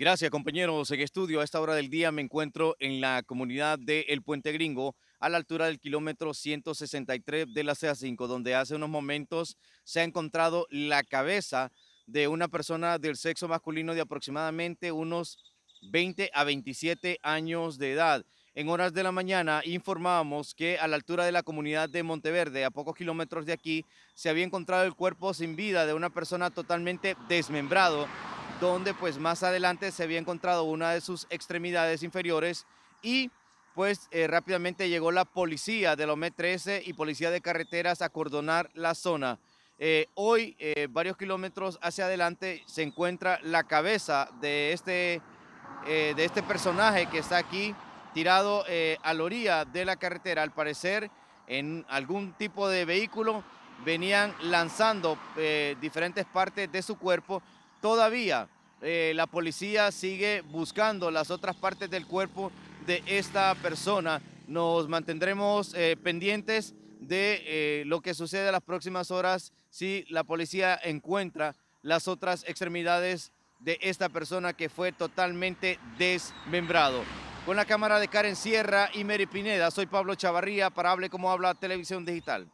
Gracias, compañeros. En estudio, a esta hora del día me encuentro en la comunidad de El Puente Gringo, a la altura del kilómetro 163 de la CA5, donde hace unos momentos se ha encontrado la cabeza de una persona del sexo masculino de aproximadamente unos 20 a 27 años de edad. En horas de la mañana informábamos que a la altura de la comunidad de Monteverde, a pocos kilómetros de aquí, se había encontrado el cuerpo sin vida de una persona totalmente desmembrado donde pues más adelante se había encontrado una de sus extremidades inferiores y pues eh, rápidamente llegó la policía de los m 13 y policía de carreteras a cordonar la zona. Eh, hoy, eh, varios kilómetros hacia adelante, se encuentra la cabeza de este, de este personaje que está aquí tirado a la orilla de la carretera. Al parecer, en algún tipo de vehículo venían lanzando diferentes partes de su cuerpo Todavía eh, la policía sigue buscando las otras partes del cuerpo de esta persona. Nos mantendremos eh, pendientes de eh, lo que sucede en las próximas horas si la policía encuentra las otras extremidades de esta persona que fue totalmente desmembrado. Con la cámara de Karen Sierra y Mary Pineda, soy Pablo Chavarría para Hable Como Habla Televisión Digital.